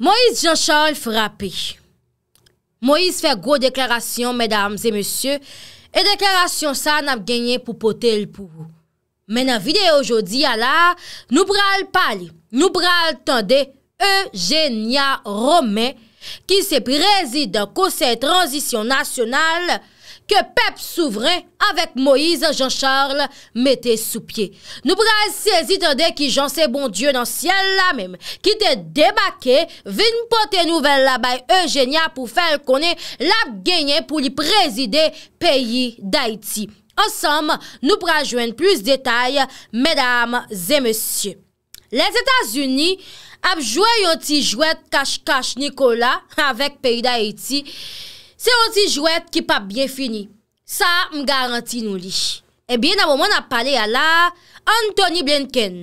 Moïse Jean-Charles Frappé, Moïse fè gwo deklarasyon, mèdames et monsieurs, e deklarasyon sa n ap genye pou potel pou ou. Mè nan vide yojodi ala, nou pral pali, nou pral tende Eugènia Romè, ki se prezide Kosey Transisyon Nationale, ke pep souveren avèk Moïse Jean-Charles mette sou piye. Nou prez si esi tade ki Jean se bon dieu nan siel la mèm, ki te debake, vin pou te nouvel la bay Eugènia pou fel konè la genye pou li prezide peyi d'Haïti. Ansem, nou prejwen plus detay, mèdames et monsie. Les Etats-Unis apjouè yon ti jouè kache-kache Nikola avèk peyi d'Haïti, Se yon si jwet ki pa bie fini, sa m garanti nou li. E eh bie nan moun ap pale ya la, Anthony Blinken,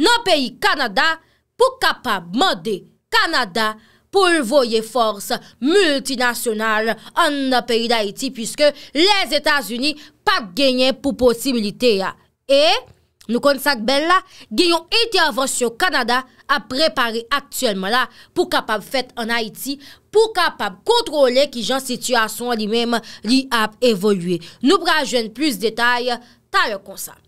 nan peyi Kanada pou kapa mode Kanada pou lvoye force multinasyonal an nan peyi Daiti puisque les Etats-Unis pa genye pou posibilite ya. E? Nou konsat bel la, genyon Intervention Canada ap prepare aktuelman la pou kapab fet an Haiti, pou kapab kontrole ki jan situasyon li menm li ap evolwe. Nou brajwen plus detay, ta le konsat.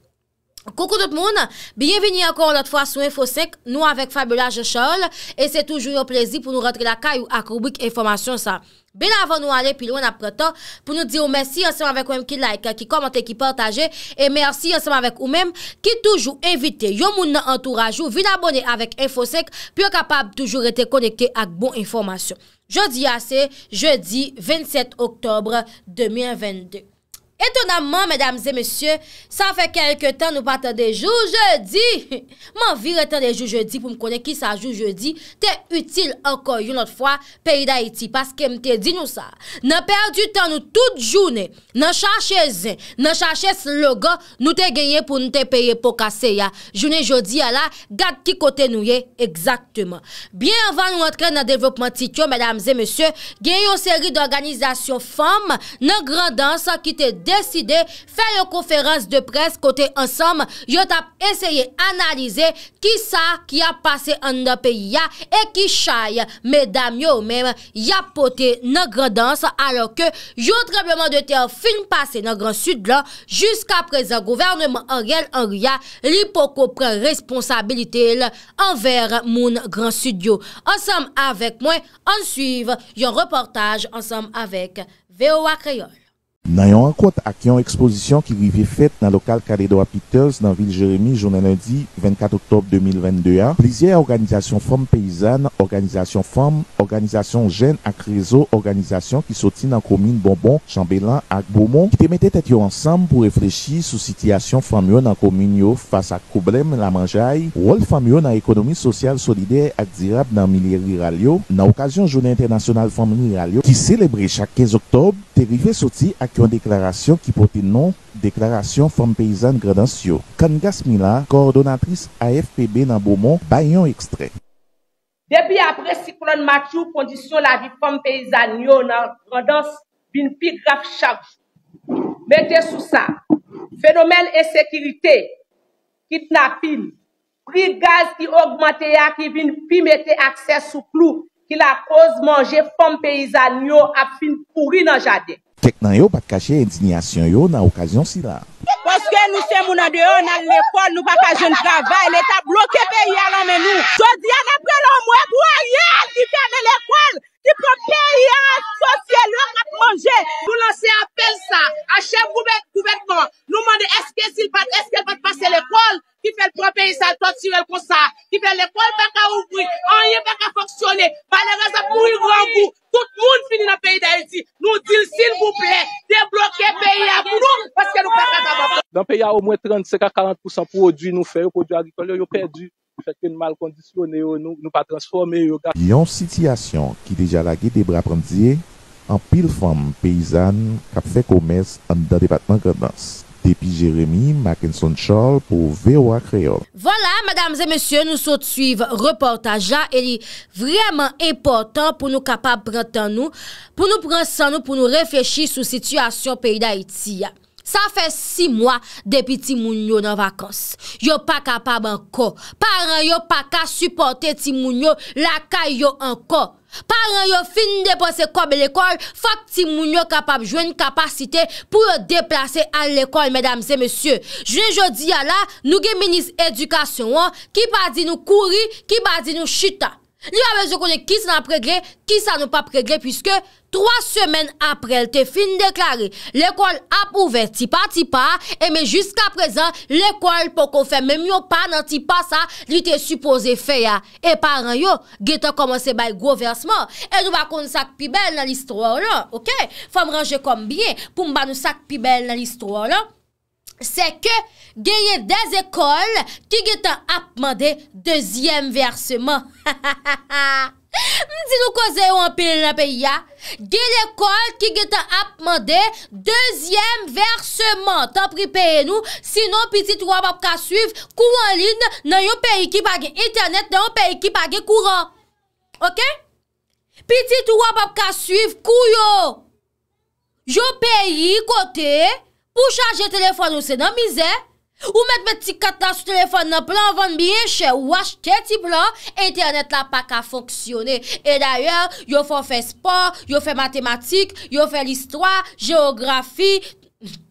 Koukou tout moun, bienveni ankon lot fwa sou Infosec, nou avèk Fabiola Jechol, e se toujou yo plezi pou nou rentre la kay ou akoubik informasyon sa. Ben avon nou ale, pi loun apretan, pou nou di ou mersi, ansem avèk ou m ki like, ki komante, ki partaje, e mersi ansem avèk ou m, ki toujou evite, yo moun nan entourajou, vil abone avèk Infosec, pi yo kapab toujou rete konekte ak bon informasyon. Je di ase, je di 27 oktobre 2022. Etonanman, mèdames et mèsyè, sa fè kelke tan nou patan de joud jeudi. Man vira tan de joud jeudi pou m konen ki sa joud jeudi, te util anko yon not fwa peyi da iti. Paske m te di nou sa. Nan perdi tan nou tout jounen, nan chachezen, nan chache slogan, nou te genye pou nou te peye pou kase ya. Jounen joudi ya la, gade ki kote nou ye, eksaktman. Bien avan nou antre nan devokman tityo, mèdames et mèsyè, genyo seri d'organizasyon fòm, nan grandansan ki te devokman Fè yon konferans de pres kote ansam, yo tap esye analize ki sa ki a pase an nan peyi ya e ki chay. Medam yo mèm, ya pote nan grandans alo ke yo trebleman de te a film pase nan grand sud la jusqu apre zan gouverneman oryel orya li poko pre responsabilite enver moun grand sud yo. Ansam avek mwen, ansuiv yon reportaj ansam avek Veowa Krayon. Nan yon akwot ak yon ekspozisyon ki rivi fet nan lokal Kaledoa Peters nan Vil Jeremie jounen lundi 24 oktob 2022 an, plizye a organizasyon fom peyizan, organizasyon fom, organizasyon jen ak rezo, organizasyon ki soti nan komin bonbon, chanbelan ak bonbon, ki te mette tetyo ansam pou reflechi sou sityasyon fom yon nan komin yo fasa koublem la manjay, wol fom yon nan ekonomi sosyal solide adzirab nan milier liralyo, nan okasyon jounen internasyonal fom liralyo ki selebri chak 15 oktob, Terive soti ak yon deklarasyon ki pote non deklarasyon fom peyizan gradans yo. Kan Gasmila, koordonatris AFPB nan Boumon, bayon ekstret. Depi apre si klon matyo kondisyon la vi fom peyizan yo nan gradans bin pi graf chakj. Mete sou sa fenomen esekirite kit na pil. Pri gaz ki augmante ya ki bin pi mete akses sou klou. ki la koz manje fom peyizan yo ap fin kouri nan jade. Kek nan yo pat kache indignasyon yo nan okasyon si la. Poske nou se mounade yo nan le fol nou pat kaje nkavay, le tablou kepe yal anmeni. Sodi an apre lan mwen kwa yal di ferme le kol. Ki pou peyi a sosye, lwa ka konje. Nou lanse apel sa, a chèm koubetman, bon. nou mande eske sil pat, eske pat pase l'ekol, ki pe l'ekol pa ka ouvri, anye pa ka foksyone, balereza pou yi rangou. Tout moun fini nan peyi da eti, nou dil sil mou ple, debloke peyi bon. a, mou nou, paske nou pa ka davan. Nan peyi a o mwen 35-40% pou ou di nou fe, ou pou di a diton, yo yo pedi. Fèkè nou mal kondisyonè yo, nou pa transformè yo. Yon sityasyon ki deja la gète bra prendye, an pil fòm peyizan kap fèk omez an da depatman kredans. Depi Jeremie Mackinson-Scholl pou VOA Kreyol. Voilà, madames et messieurs, nou sot suiv reportajan. Elè vraiment important pou nou kapap brentan nou, pou nou prensan nou, pou nou refèchi sou sityasyon peyida Haiti ya. Sa fe si mwa depi ti moun yo nan vakans. Yo pa kapab anko. Paran yo pa ka supporte ti moun yo la ka yo anko. Paran yo fin depose kob l'ekol, fak ti moun yo kapab jwen kapasite pou yo deplase al l'ekol, medam se mesye. Jwen jodi ya la, nou gen menis edukasyon, ki ba di nou kouri, ki ba di nou chita. Li avè jò konè ki sa nan pregle, ki sa nan pa pregle, pwiske 3 semen aprel te fin deklare, l'ekol ap ouver tipa tipa, e mè jusqu'a prezen l'ekol pou konfè mèm yo pa nan tipa sa, li te suppose fè ya. E paran yo, ge te komanse bay goverseman, e nou bako nou sak pi bel nan listro an lan, ok? Fèm ranje kombyen pou mba nou sak pi bel nan listro an lan. Se ke ge ye dez ekol ki ge tan ap mande Dezyem verseman Ha ha ha ha Mdi nou koze yo anpil la pe ya Ge l'ekol ki ge tan ap mande Dezyem verseman Tan pripeye nou Sinon pitit wap ap ka suif Kou anline nan yon peyi ki page internet Nan yon peyi ki page kou ran Ok? Pitit wap ap ka suif kou yo Yo peyi kote Pou chanje telefon ou se nan mize, ou met me ti kat la sou telefon nan plan van biye che, ou wache te ti plan, internet la pa ka foksyone. E d'ayor, yo fò fè sport, yo fè matematik, yo fè l'histoire, geografi,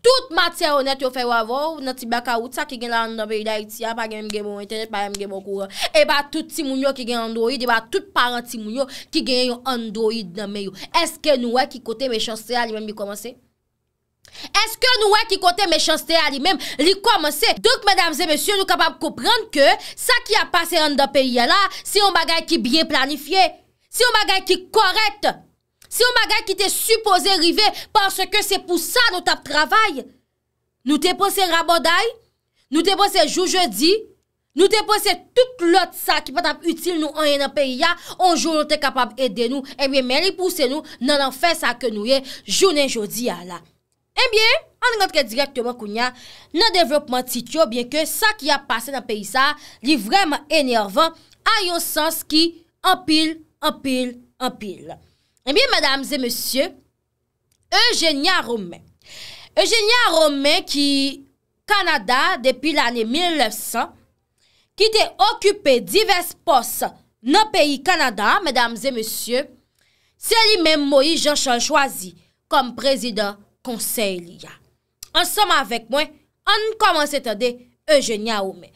tout mater honet yo fè wavò, ou nan ti baka wout sa ki gen la an dobe yi da iti ya, pa genm genm ou ah, bon internet, pa genm genm ou kouwa. E ba tout ti moun yo ki gen Android, e ba tout paran ti moun yo ki gen yon Android nan me yo. Eske nou wè ki kote me chanse a li men bi komanse? Eske nou wè ki kote mèchanstè a li mèm li kwa monsè? Dok mèdames et mèsyon nou kapab kouprenkè sa ki a pase an dan peyi ya la si yon bagay ki byen planifiye si yon bagay ki korekt si yon bagay ki te supposè rive parce ke se pou sa nou tap travay nou te posè raboday nou te posè jou jeudi nou te posè tout lot sa ki patap utile nou an yan dan peyi ya an jou nou te kapab edde nou e mi mèli pou se nou nan an fè sa ke nou ye jounen jeudi ya la Enbyen, eh an yon kè direktyouman kou nyan, nan devlopman tityo, byen kè sa ki a pase nan peyi sa li vreman enervan, a yon sens ki anpil, anpil, anpil. Enbyen, eh madame zè, monsye, Eugènia Romè. Eugènia Romè ki Kanada depi l'anè 1900, ki te okupè divers pos nan peyi Kanada, madame zè, monsye, se li men Moïse Jochan choazi kom prezident Kanada. konsey liya. An soma vek mwen, an nou koman se tade Eugenia Ome.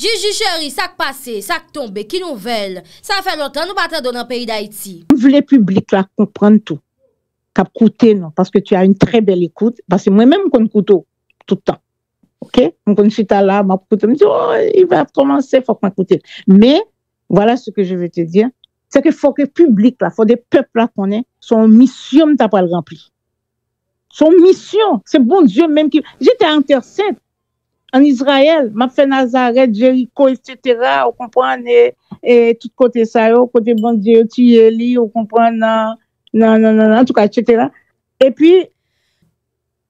Jiji cheri, sak pase, sak tombe, ki nou vel, sa fè lontan nou batè donan peyi d'Haïti. Nou vle publik la, kompran tout. T'ap koute nan, paske tu a yon tre bel ekoute, paske mwen mè moun kon koute toutan. Ok? Moun kon sita la, moun koute, mwen sè, oh, yon va koman se, fòk moun koute. Me, wala se ke je ve te diyan, se ke fòk e publik la, fòk de pepl la konen, son misyon t'ap wèl rempli. son mission. C'est bon Dieu même qui. J'étais intercède en Israël, m'a fait Nazareth, Jéricho, etc. On comprend, et, tout côté ça, côté bon Dieu, tu on comprend, non, non, non, non, en tout cas, etc. Et puis,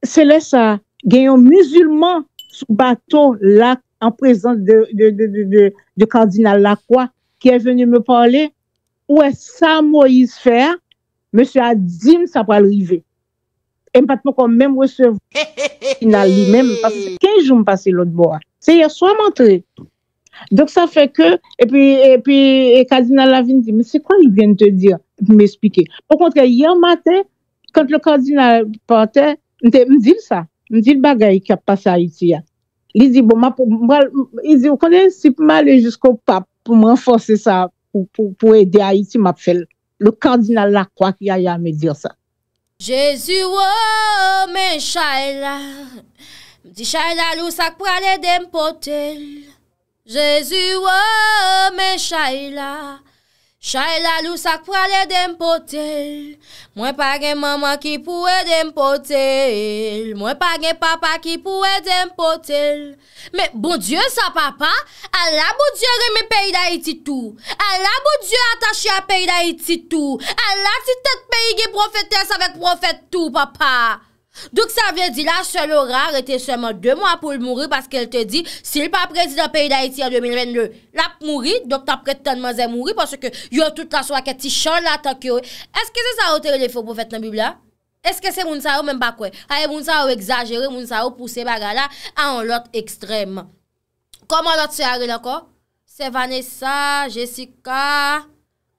c'est là ça, gagnons musulman, sous bateau là, en présence de, de, de, de, cardinal Lacroix, qui est venu me parler. Où est ça, Moïse, faire? Monsieur a dit, ça va arriver. M pat mou kon mèm wèchev Mèm wèchev Kèjou m passe lòt bo a Sè yè swa mantre Dèk sa fè kè E pi kardinal la vin M sè kwa yè gen te dir M espike O kontre yè matè Kont le kardinal patè M te mdil sa Mdil bagay ki ap pasa iti ya Li zi bon ma pou mwal Li zi konen si pou m alè jiskou pa Pou m renforsè sa Pou edè a iti map fè Le kardinal la kwa ki a yè a mè dir sa Jezu wou oh, men chay la Mdi chay la lousak pou ale dem potel Jezu wou oh, men chay la Chaye la lousak pou ale dem potel, mwen pa gen maman ki pou e dem potel, mwen pa gen papa ki pou e dem potel. Me, bon die sa papa, ala bon die reme pey da iti tou, ala bon die atashe a pey da iti tou, ala ki tete pey ge profete sa vek profete tou papa. Douk sa vye di la, se lo ra rete seman 2 mwa pou l mouri paske el te di, si l pa prezid an peyi da iti an 2022, la mouri, dok ta pretenman zè mouri paske yo tout la so akè ti chan la tak yo. Eske se sa ou teri le fò pou fèt nan bibla? Eske se moun sa ou men bakwe? Haye moun sa ou exagere, moun sa ou pousse baga la an lot ekstrem. Koman lot se are la ko? Se Vanessa, Jessica,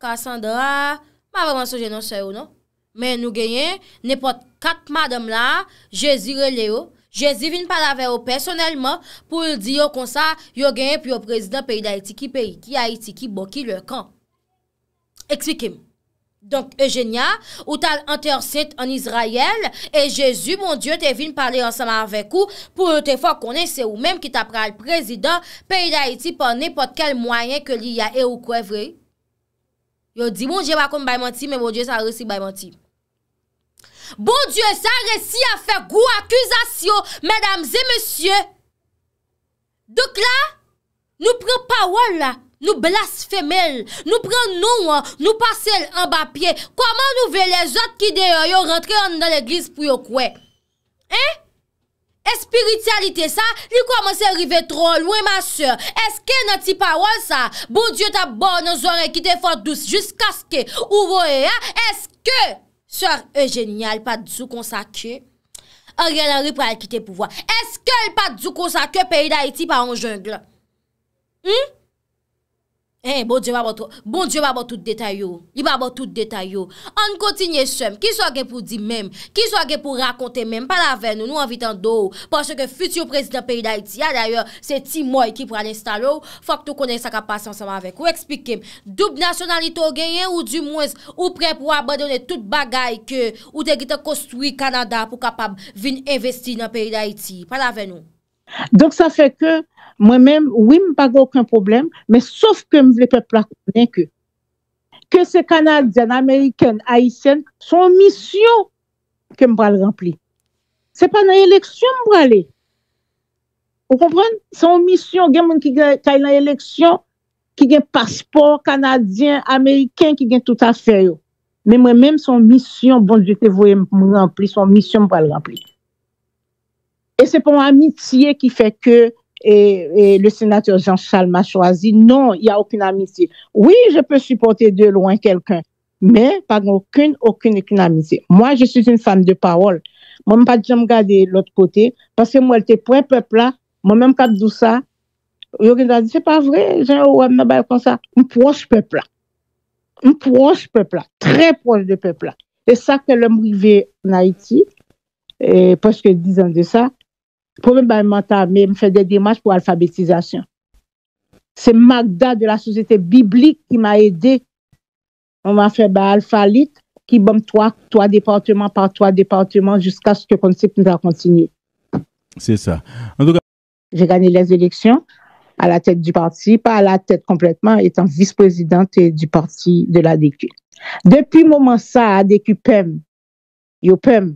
Cassandra, ma vèman sou jenon se ou nou? Men nou genyen, nepot kat madom la, Jezi rele yo. Jezi vin pa la veyo personelman pou di yo konsa, yo genyen pi yo prezident peyi da iti ki peyi ki a iti ki bo ki le kan. Eksikim. Donk e genya, ou tal anter sit an Israel, e Jezi mon die te vin pale ansan la veko pou te fok konen se ou menm ki ta pre al prezident peyi da iti pa nepot kel mwayen ke li ya e ou kwe vreye. Yo di bon jè wakoum bayman ti, men bon djè sa resi bayman ti. Bon djè sa resi a fè gwo akuzasyon, mèdams e mèsyon. Dèk la, nou pren pa wò la, nou blasfèmel, nou pren nou wò, nou pasèl an ba piè, koman nou ve lè jòt ki dè yo, yo rentre yon nan lè glis pou yo kwe. Hè? Espiriti alite sa, li kwa monsi arive trol, wè ma sè, eske nan ti pawol sa? Boudye ta bon, nou zore ki te fote dous, jiskaske, ou voè ya, eske? Sè, e jenial, pa djou konsake, a rè la rè pou al kite pou vwa. Eske l pa djou konsake peyi da iti pa an jengle? Hmm? Eh, bon diyo ba bo tout bon detay yo. Li ba bo tout detay yo. An kontinye chem. Ki sou agen pou di menm. Ki sou agen pou rakonte menm. Par la ven nou nou anvitan dou. Pache ke futi ou prezid nan peyi da iti. Ya dayo se ti moy ki pran install ou. Fak tou konen sa kapasyon saman vek. Ou ekspikem. Doub nasyonalit ou genyen ou du mwens. Ou pren pou abadone tout bagay ke. Ou te gite kostoui Kanada pou kapab vin investi nan peyi da iti. Par la ven nou. Donk sa feke... Mwen men, wim pa gò akwen problem, men sof ke mwen vle pepla konen ke. Ke se Kanadyen, Ameriken, Aisyen, son misyon ke mwen pral rempli. Se pa nan eleksyon mwen pral le. Ou kompren? Son misyon gen mwen ki kaj nan eleksyon, ki gen paspor, Kanadyen, Ameriken, ki gen touta fè yo. Men mwen men, son misyon, mwen mwen mwen rempli, son misyon mwen pral rempli. E se pon amitye ki fè ke et, le sénateur Jean Charles m'a choisi. Non, il n'y a aucune amitié. Oui, je peux supporter de loin quelqu'un, mais pas aucune, aucune, aucune amitié. Moi, je suis une femme de parole. Moi-même, pas de me garder l'autre côté, parce que moi, j'étais pour un peuple là. Moi-même, quand dis ça, je dis, c'est pas vrai, j'ai vre, jen ou wèm nan bay kon proche peuple, Un proche peuple, Très proche de là. C'est ça que l'homme vivait en Haïti, Et parce 10 ans de ça. Problème bain mental, mais me fait des démarches pour alphabétisation. C'est Magda de la société biblique qui m'a aidé. On m'a fait l'alphalite, bah, qui bombe trois, trois départements par trois départements jusqu'à ce que concept nous a continué. C'est ça. j'ai gagné les élections à la tête du parti, pas à la tête complètement, étant vice-présidente du parti de l'ADQ. Depuis le moment ça, ADQ PEM, yo PEM,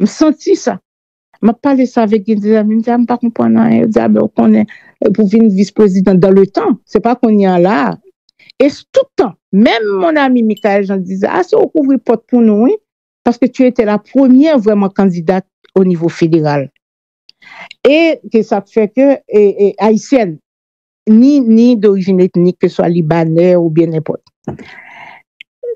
je senti ça m'a parlé ça avec des amis, me ne pas comprendre, elle dit, on est, euh, pour venir vice-président dans le temps, c'est pas qu'on y a là. Et tout le temps, même mon ami Michael, j'en disais, ah, c'est au couvrir porte pour nous, parce que tu étais la première vraiment candidate au niveau fédéral. Et que ça fait que, et, haïtienne, ni, ni d'origine ethnique, que ce soit libanais ou bien n'importe.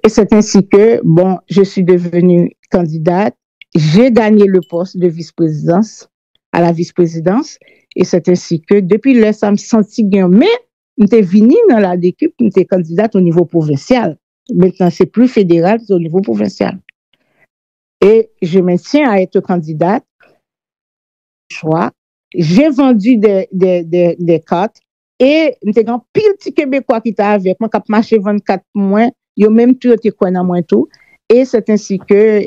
Et c'est ainsi que, bon, je suis devenue candidate jè danye le post de vice-presidans a la vice-presidans et c'est ainsi que, depi le samsantigien, mè, mè te vini nan la découpe mè te kandidat au niveau provincial. Mètenan, c'est plus fédéral, c'est au niveau provincial. Et jè mè tien a etre kandidat, jè vendu de karte et mè te gan pil ti kebekwa ki ta avek, mè kap mache 24 mwen, yo mèm tou ete kwen nan mwen tou et c'est ainsi que,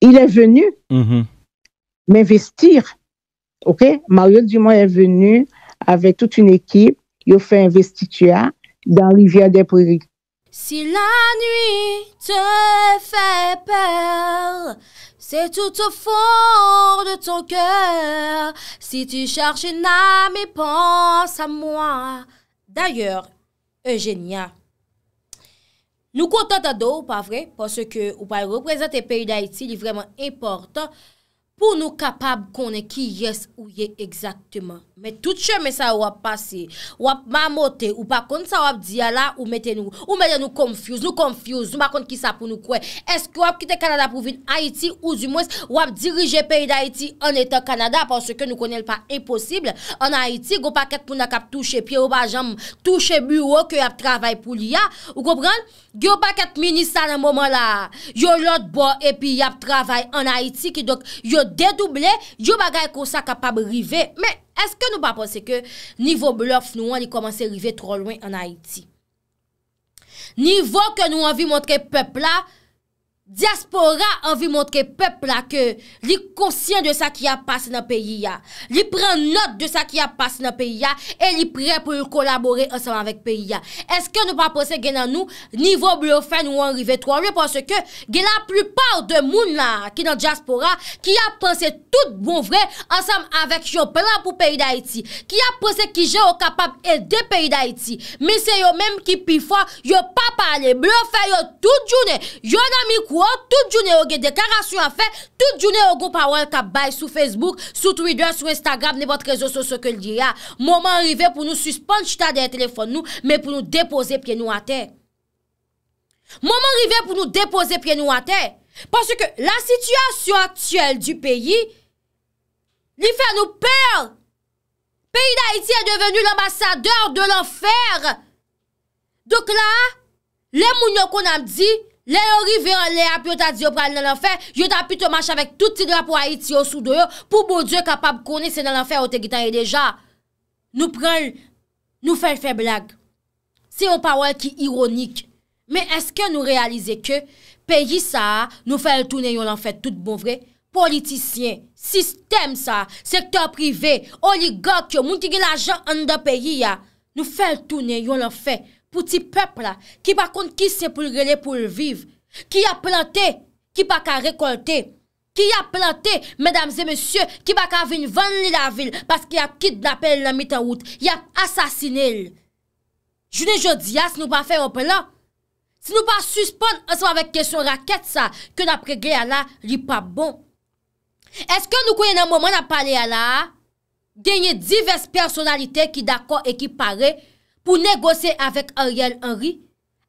Il est venu mm-hmm. m'investir. OK? Mario Dumont est venu avec toute une équipe. Il a fait investiture dans Rivière des Prairies. Si la nuit te fait peur, c'est tout au fond de ton cœur. Si tu cherches une âme et pense à moi. D'ailleurs, Eugénia, Nou kontant adou, pa vre, pa se ke ou pa reprezente peyi da iti, li vreman importan, pou nou kapab konen ki yes ou ye ekzaktman. Met tout cheme sa wap pase, wap mamote, ou pa kont sa wap diya la, ou mette nou, ou mette nou konfuse, nou konfuse, ou ma kont ki sa pou nou kwe. Eske wap kite Kanada pou vin Haiti ou zi mwes, wap dirije peyi d'Haiti an etan Kanada, panse ke nou konel pa imposible. An Haiti, gyo paket pou na kap touche, piye ou pa jam touche bureau ke yap travay pou liya. Ou gopran, gyo paket minisa nan momon la, yon lot bo, epi yap travay an Haiti ki dok yon dedouble, yon bagay ko sa kapab rive, me... Eske nou pa pose se ke nivou bluff nou an li komanse rive tro lwen an Haiti? Nivou ke nou an vi montre pep la... Diaspora anvi montre pep la ke li konsyen de sa ki a pase nan peyi ya li pren not de sa ki a pase nan peyi ya e li pren pou yon kolabore ansam anvek peyi ya eske nou pa pose gen nan nou nivou blofen ou anrive 3 lè pwase ke gen la plupar de moun la ki nan diaspora ki a pose tout bon vre ansam anvek yon plan pou peyi da iti ki a pose ki jè ou kapap el de peyi da iti mi se yo menm ki pi fwa yo pa pale blofen yo tout jounè yo nan mikou Tout jounen ou gen dekarasyon a fe, tout jounen ou goup a wakabay sou Facebook, sou Twitter, sou Instagram, ne bot rezo sou se ke liye a. Moman rive pou nou suspon chita den telefon nou, men pou nou depose piye nou a te. Moman rive pou nou depose piye nou a te. Pase ke la sityasyon atyel di peyi, li fe nou pey. Peyi da iti e devenu l'ambasadeur de l'anfer. Dok la, le mounyon kon am di, le mounyon kon am di, Le yo rive an le ap yo ta di yo pral nan an fe, yo ta pi to mach avèk tout ti drapo a iti yo sou do yo, pou bo diyo kapab koni se nan an fe o te gitanye deja. Nou pral, nou fel fe blag. Se yon pawal ki ironik, men eske nou realize ke, peyi sa, nou fel toune yon an fe tout bon vre, politisyen, sistem sa, sektor prive, oligok yo, moun ti ge la jan an da peyi ya, nou fel toune yon an fe, Pouti pepl la, ki pa kont ki se pou grelè pou viv. Ki ya plantè, ki pa ka rekontè. Ki ya plantè, mèdames et mèsyè, ki pa ka vin van li la vil. Paske ya kit la pel la mita wout. Ya asasine l. Jounè jò di ya, se nou pa fè o plan. Se nou pa suspon, an se wèk kesyon rakèt sa. Ke napre grelè la, li pa bon. Eske nou kwenye nan mouman ap pale ya la? Genye divers personalite ki dako e ki pare l. Ou negose avèk Ariel Henry?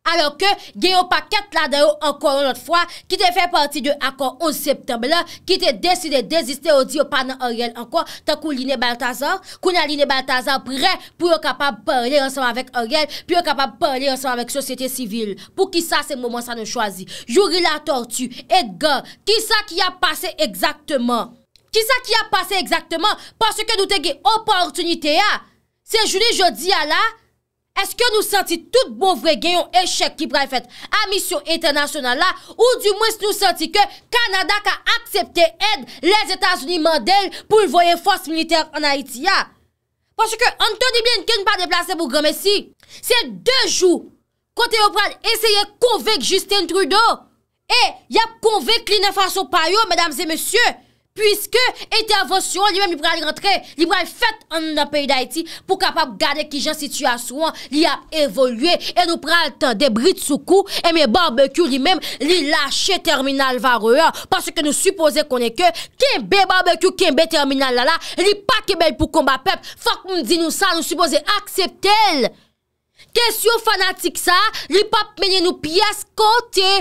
Alors ke, gen yon pa ket la deyo ankon anot fwa, ki te fè parti de akon 11 septembe la, ki te deside deziste ou di yon pa nan Ariel ankon, tan kou line Baltazar, kou nan line Baltazar prè, pou yon kapab parli ansan avèk Ariel, pou yon kapab parli ansan avèk sosyete sivil. Pou ki sa se mouman sa nou chwazi? Jouri la tortue, e gwa, ki sa ki a pase ekzaktman? Ki sa ki a pase ekzaktman? Paske nou te gen oportunite ya, se jouni jodi ya la, eske nou senti tout bon vre genyon eshek ki prey fèt a misyon internasyonan la, ou di mwen se nou senti ke Kanada ka aksepte ed les Etats-Unis mandel pou l voyen fòs militer an Haïti ya. Pòsè ke, an te di bien ken pa deplase pou Grameci, se de jou kote yo pral eseye konvek Justin Trudeau, e, yap konvek li ne fason pa yo, medamze monsye, Pwiske ete avosyon li mem li pral rentre, li pral fet an nan peyi da iti pou kapap gade ki jan situasyon li ap evolwe E nou pral tan debrit soukou, eme barbekyou li mem li lache terminal varewa Paske nou suppose konen ke, ken be barbekyou, ken be terminal lala, li pa kebel pou komba pep Fak moun di nou sa, nou suppose akseptel Kesyon fanatik sa, li pap menye nou piyes kote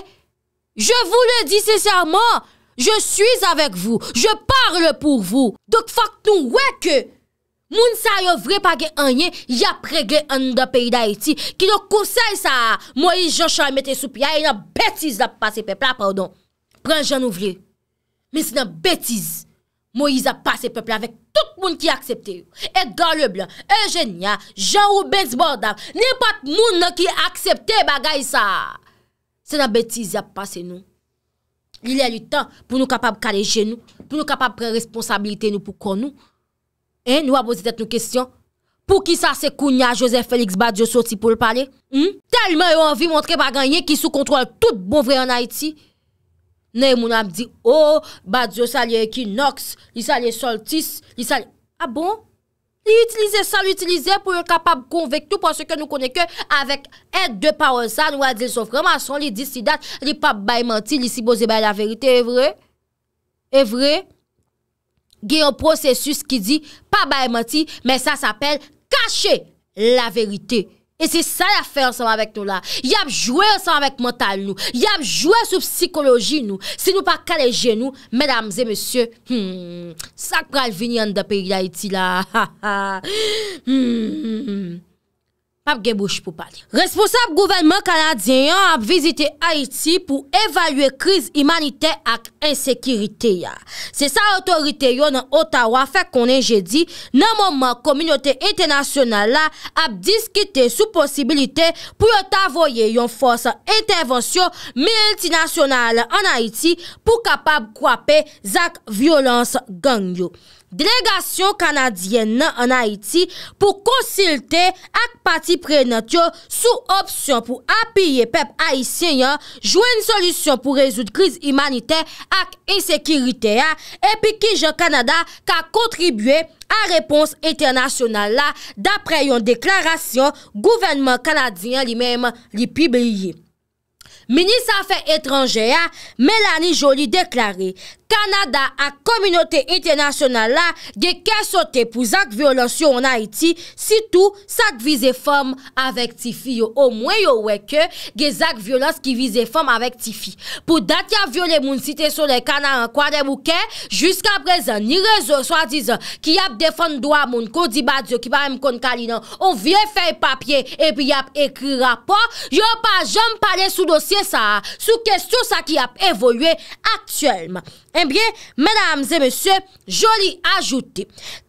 Je vou le di sincerman Je suis avek vou. Je parle pou vou. Dok fak nou weke. Moun sa yo vre pa ge anye. Yapre ge an nou da peyi da eti. Ki do kousey sa. Moise Jean-Charles Mettezoupi. Ya yon betiz ap pase pepla pa ou don. Pren jan ou vre. Men se nan betiz. Moise ap pase pepla. Vek tout moun ki aksepte. E gale blan. E genya. Jean ou Benz Bordav. Ni pat moun nan ki aksepte bagay sa. Se nan betiz ap pase nou. Li lè li tan pou nou kapab kalè jè nou, pou nou kapab pren responsabilité nou pou kon nou. Eh, nou aposi tèt nou kèsyon. Pou ki sa se kounya Joseph Félix Badiou Soti pou l'pare? Hmm? Telman yo anvi montré baganyè ki sou kontrol tout bouvré an Haiti. Ney mounam di, oh, Badiou salye ekinox, li salye soltis, li salye... A ah bon? Li itilize sa, li itilize pou yon kapab konvek tou. Pon se ke nou koneke avèk et de paon sa. Nou a di soufrem, a son li disidat. Li pa baymanti, li si boze bay la verite. E vre? E vre? Ge yon prosesus ki di pa baymanti. Men sa sapele kache la verite. E se sa la fè ansem avèk nou la, yap jwè ansem avèk motal nou, yap jwè sou psikoloji nou, se nou pa kadeje nou, medamze, monsye, sa pral vini an de peyi la iti la. ap genbouche pou pali. Responsable gouvernement canadien yon ap vizite Haiti pou evalue kriz imanite ak ensekiritè ya. Se sa otorite yon an Ottawa fèk konen je di, nan mouman, kominote internasyonale la ap diskite sou posibilite pou yon tavoye yon fòs entenvensyon mi liti nasyonale an Haiti pou kapab gwapè zak violans gangyo. Delegasyon kanadyen nan an Haiti pou konsilte ak pati prenat yo sou opsyon pou apiye pep Haitien jan, jwen solisyon pou rezout kriz imanite ak insekirite ya, epi ki je Kanada ka kontribue a repons internasyonal la dapre yon deklarasyon gouvenman kanadyen li mèm li pibeye. Ministre Afek Etranje ya, Mélanie Jolie deklaré, Kanada ak kominote internasyonal la... ge ke sote pou zak violos yo an Haiti... sitou sak vize form avek Tifi yo... o mwe yo weke ge zak violos ki vize form avek Tifi... pou dat ya viole moun site sou le kanan an kwa de mouke... jiska prezen ni rezo swa dizan... ki yap defon doa moun kodi badyo ki ba em kon kalina... ou vie fey papye epi yap ekri rapor... yo pa jom pale sou dosye sa ha... sou kestyo sa ki yap evolwe aktuelman... Enbyen, eh mena amze mese, joli ajouti,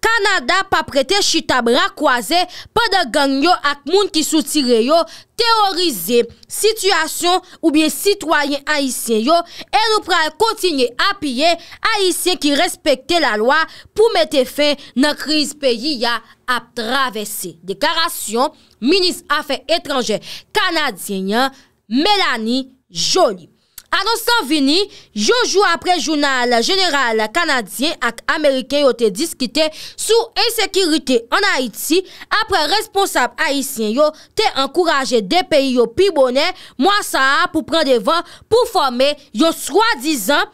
Kanada pa prete chitab rakwaze pa de ganyo ak moun ki soutire yo, teorize, sityasyon oubyen sitwanyen aisyen yo, e nou pral kontinyen apye aisyen ki respekte la lwa pou mette fe nan kriz peyi ya ap travese. Deklarasyon, Minis Afen Etranjen Kanadyenyan, Melanie Jolie. Anonsan vini, yojou apre jounal jeneral kanadyen ak Ameriken yo te diskite sou esekirite an Haiti apre responsap Haitien yo te ankouraje de peyi yo pi bonen mwa sa a pou pren devan pou fome yo swa dizan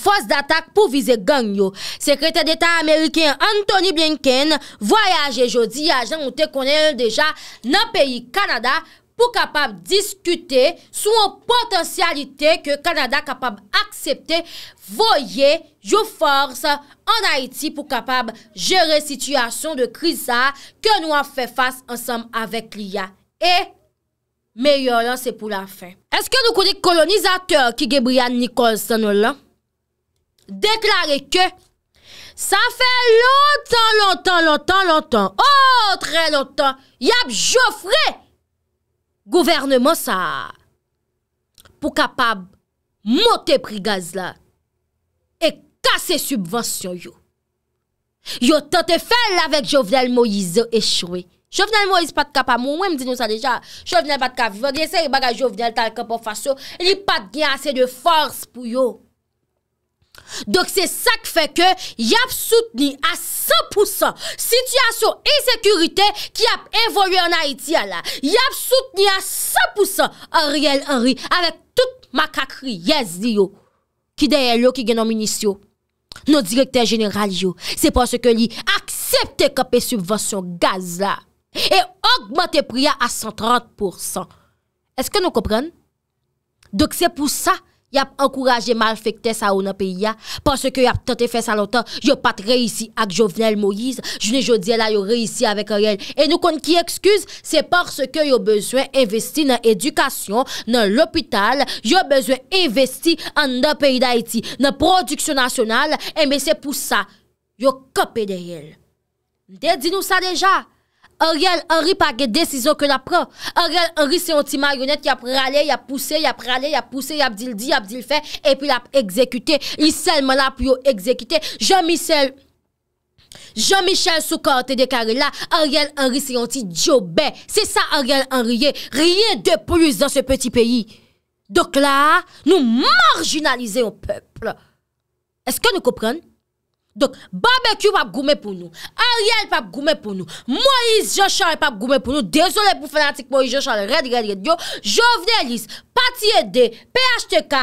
fos datak pou vize gang yo. Sekreter d'Etat Ameriken Anthony Blinken voyaje yo di a jan ou te konen deja nan peyi Kanada. pou kapab diskute sou an potensyalite ke Kanada kapab aksepte voye yo fors an Haiti pou kapab jere situasyon de kriza ke nou an fe fase ansam avek liya. E, meyo lan se pou la fe. Eske nou koni kolonizateur ki Gabriel Nicholson lan? Deklare ke, sa fe lontan, lontan, lontan, lontan, o, oh, tre lontan, yap Jofre lantan, Gouvernement sa pou kapab mote prigaz la e kase subvansyon yo. Yo tante fel la vek Jovenel Moise e chwe. Jovenel Moise pat kapamou, mwen mdi nou sa deja, Jovenel pat kapavog, yese bagaj Jovenel tal kapofasyo, li pat gen ase de fars pou yo. Dok se sak fe ke yap soutni a 100% Sityasyon e sekurite ki yap evoluye an Haiti a la Yap soutni a 100% Ariel Henry avek tout makakri yes li yo Ki deye lo ki geno munis yo Non direkter general yo Se pan se ke li aksepte kopi subvansyon gaz la E akmante priya a 130% Eske nou kopren? Dok se pou sa Y ap ankouraje mal fèkte sa ou nan peyi ya, porsè ke y ap tante fè sa lontan, yo pat reisi ak Jovenel Moïse, june jodi la yo reisi avèk a yel. E nou kon ki ekskuse, se porsè ke yo bezwen investi nan edukasyon, nan lopital, yo bezwen investi an nan peyi da iti, nan prodüksyon nasyonal, eme se pou sa, yo kapè de yel. De, di nou sa deja? Orgel, orgel, pa gen desizo ke la pran. Orgel, orgel, se yon ti mayonet ki ap pralè, ap pousè, ap pralè, ap pousè, ap dil di, ap dil fè. Epi la ekzekute, li selman la pou yo ekzekute. Jean-Michel, Jean-Michel sou kante de Karela, orgel, orgel, se yon ti diobè. Se sa orgel, orgel, rye de pou yon se peti peyi. Dok la, nou marginalize yon pepl. Eske nou koprenn? Dok, Barbeque wap goume pou nou, Ariel wap goume pou nou, Moïse Jean-Charles wap goume pou nou, desole pou fanatik Moïse Jean-Charles, red, red, red, yo, Jovenelis, Patiede, PHTK,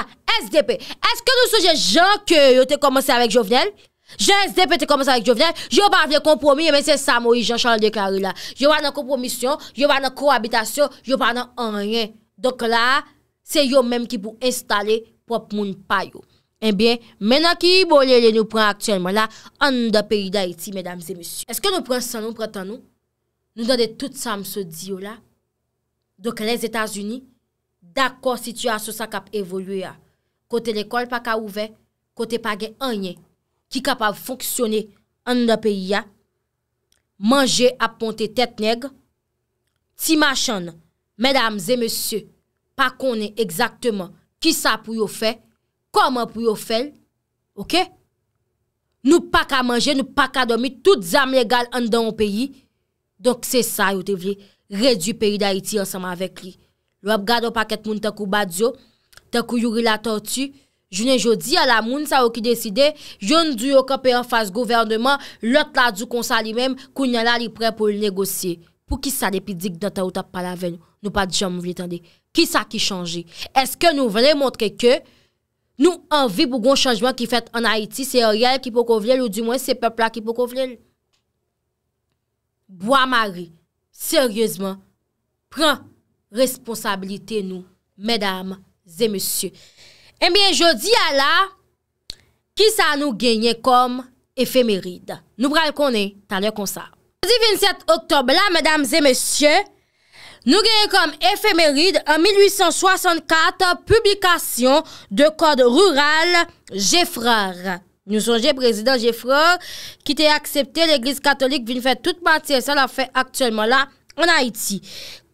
SDP. Eske nou souje Jean Kyo yo te komanse avèk Jovenel? Jean SDP te komanse avèk Jovenel? Yo wap avèk kompromis, men se sa Moïse Jean-Charles de Karyla. Yo wap nan kompromisyon, yo wap nan koabitasyon, yo wap nan anyen. Dok la, se yo menm ki pou instale pop moun payo. Enbyen, mena ki bole le nou pran aktyelman la, an nou da peyi da iti, mèdames et monsye. Eske nou pran sanon pratan nou? Nou dade tout sam sou diyo oh la? Dok, les Etats-Unis, dako situasyon sa kap evolue ya? Ah. Kote l'ekol pa ka ouve, kote pa gen anye, ah. ki kap av fonksyone an nou da peyi ya? Mange ap ponte tet neg? Ti machan, mèdames et monsye, pa konen ekzaktman ki sa pou yo fey? Koman pou yo fel? Ok? Nou pa ka manje, nou pa ka domi, tout zanm legal an dan ou peyi. Donk se sa yo te vle, reju peyi da iti ansanman vek li. Lo ap gado paket moun te kou badzo, te kou yuri la tortu, jounen jodi, ala moun, sa wou ki deside, jounen di yo ka pey an faz govendeman, lot la di konsa li mem, kou nye la li prey pou li negosye. Pou ki sa de pi dik da ta ou ta pa la ven? Nou pa di jan moun vle tende. Ki sa ki chanje? Eske nou vle montre ke... Nou anvi pou goun chanjman ki fèt an Haiti, se yèl ki pou kovlèl ou di mwen se pepl la ki pou kovlèl. Boa mari, seryèzman, pran responsabilite nou, mèdame zè mèsyè. Enbyen, jodi ya la, ki sa nou genye kom efeméride. Nou pral konen tanè konsar. Jodi 27 oktob la, mèdame zè mèsyè, Nous gagnons comme éphéméride en 1864 publication de Code rural Geffrard. Nous sommes le président Geffrard qui a accepté l'Église catholique vient faire toute matière ça la fait actuellement là en Haïti.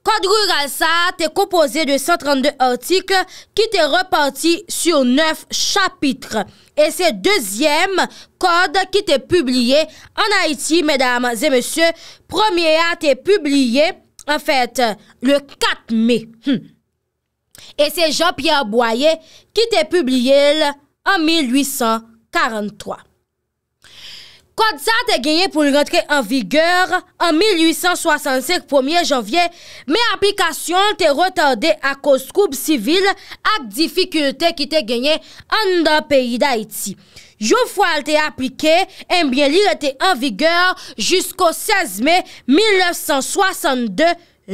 Code rural ça est composé de 132 articles qui étaient reparti sur 9 chapitres. Et c'est deuxième code qui t'est publié en Haïti, mesdames et messieurs. Premier a été publié En fèt, le 4 mai. Hmm. Et c'est Jean-Pierre Boyer ki te publielle en 1843. Kod sa te genye pou rentre en vigèr en 1865, 1er janvier, men aplikasyon te retardè ak oskoub sivil ak difikultè ki te genye an dan peyi d'Haïti. Joun fwa al te aplike, enbyen eh li rete an vigor jiskou 16 me 1962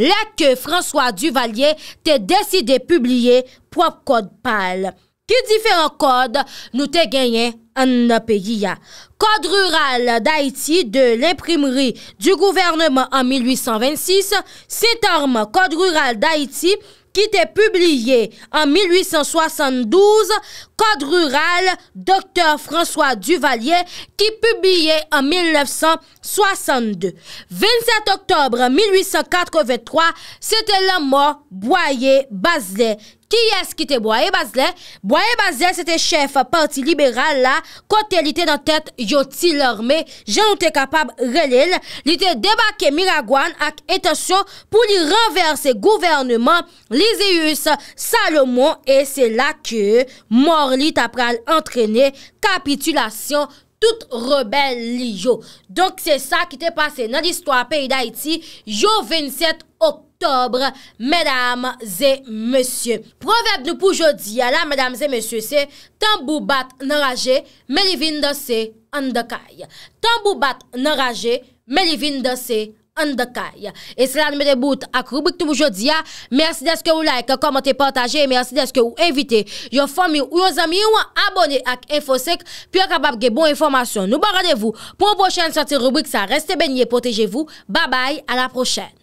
la ke François Duvalier te deside publie prop kode pal. Ki diferan kode nou te genyen an na peyi ya. Kode rural da iti de l'imprimeri du gouvernement an 1826, se tarman kode rural da iti, qui était publié en 1872, Code rural, Dr. François Duvalier, qui publiait en 1962. 27 octobre 1883, c'était la mort Boyer Bazet. Ki yes ki te Boaie Bazelè? Boaie Bazelè se te chef parti liberal la, kote li te nan tet yo ti lorme, jan ou te kapab relil, li te debake Miragwan ak etasyon pou li renverse gouvernement lise yus Salomon e se la ke mor li tapral entrene, kapitulasyon tout rebel li yo. Donk se sa ki te pase nan listwa peyi da iti, yo 27 ok. Tobre, mèdame zè mèsyon. Proveb nou pou jodi ya la, mèdame zè mèsyon, se, tan bou bat nan raje, mè li vin dan se an dekaye. Tan bou bat nan raje, mè li vin dan se an dekaye. E se lan mède bout ak rubrik tou mou jodi ya, mèsi deske ou like, komote, pataje, mèsi deske ou evite, yo fòmi ou yo zami ou abone ak infosek, pyo akabab ge bon informasyon. Nou ban radevou pou an pochène soti rubrik sa. Reste benye, potejevou, babay, an la prochène.